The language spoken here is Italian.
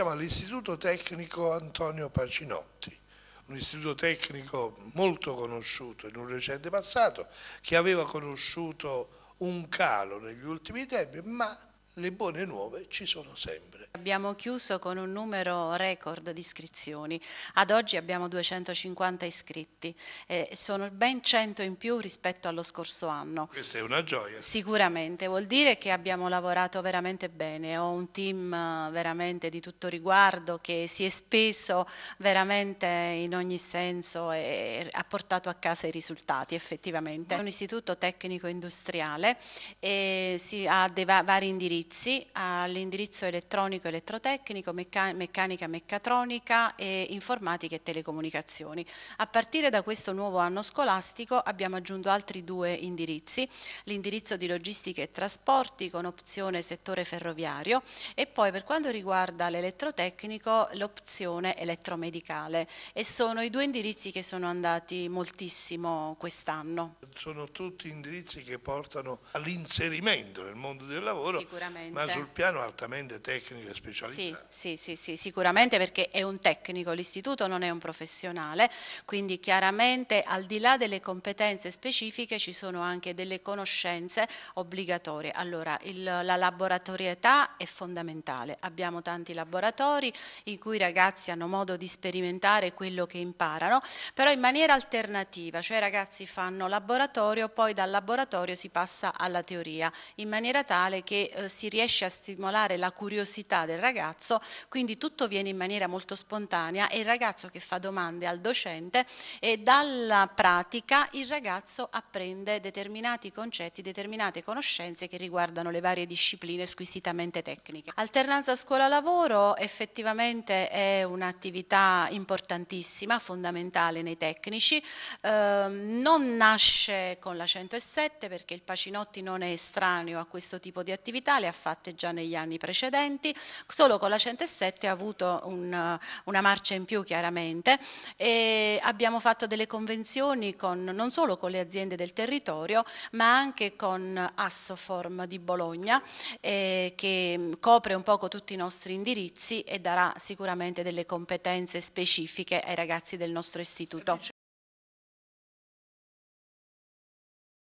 siamo all'Istituto Tecnico Antonio Pacinotti, un istituto tecnico molto conosciuto in un recente passato, che aveva conosciuto un calo negli ultimi tempi, ma le buone nuove ci sono sempre. Abbiamo chiuso con un numero record di iscrizioni, ad oggi abbiamo 250 iscritti, eh, sono ben 100 in più rispetto allo scorso anno. Questa è una gioia. Sicuramente, vuol dire che abbiamo lavorato veramente bene, ho un team eh, veramente di tutto riguardo che si è speso veramente in ogni senso e ha portato a casa i risultati effettivamente. È un istituto tecnico industriale e si ha dei vari indirizzi indirizzi all'indirizzo elettronico, elettrotecnico, meccanica, meccatronica e informatica e telecomunicazioni. A partire da questo nuovo anno scolastico abbiamo aggiunto altri due indirizzi, l'indirizzo di logistica e trasporti con opzione settore ferroviario e poi per quanto riguarda l'elettrotecnico l'opzione elettromedicale e sono i due indirizzi che sono andati moltissimo quest'anno. Sono tutti indirizzi che portano all'inserimento nel mondo del lavoro Sicuramente. Sicuramente. ma sul piano altamente tecnico e specializzato. Sì, sì, sì, sicuramente perché è un tecnico, l'istituto non è un professionale, quindi chiaramente al di là delle competenze specifiche ci sono anche delle conoscenze obbligatorie. Allora, il, la laboratorietà è fondamentale, abbiamo tanti laboratori in cui i ragazzi hanno modo di sperimentare quello che imparano, però in maniera alternativa, cioè i ragazzi fanno laboratorio, poi dal laboratorio si passa alla teoria, in maniera tale che eh, si riesce a stimolare la curiosità del ragazzo, quindi tutto viene in maniera molto spontanea e il ragazzo che fa domande al docente e dalla pratica il ragazzo apprende determinati concetti, determinate conoscenze che riguardano le varie discipline squisitamente tecniche. Alternanza scuola-lavoro effettivamente è un'attività importantissima, fondamentale nei tecnici, eh, non nasce con la 107 perché il Pacinotti non è estraneo a questo tipo di attività, le ha fatte già negli anni precedenti, solo con la 107 ha avuto un, una marcia in più chiaramente e abbiamo fatto delle convenzioni con, non solo con le aziende del territorio ma anche con Assoform di Bologna eh, che copre un poco tutti i nostri indirizzi e darà sicuramente delle competenze specifiche ai ragazzi del nostro istituto.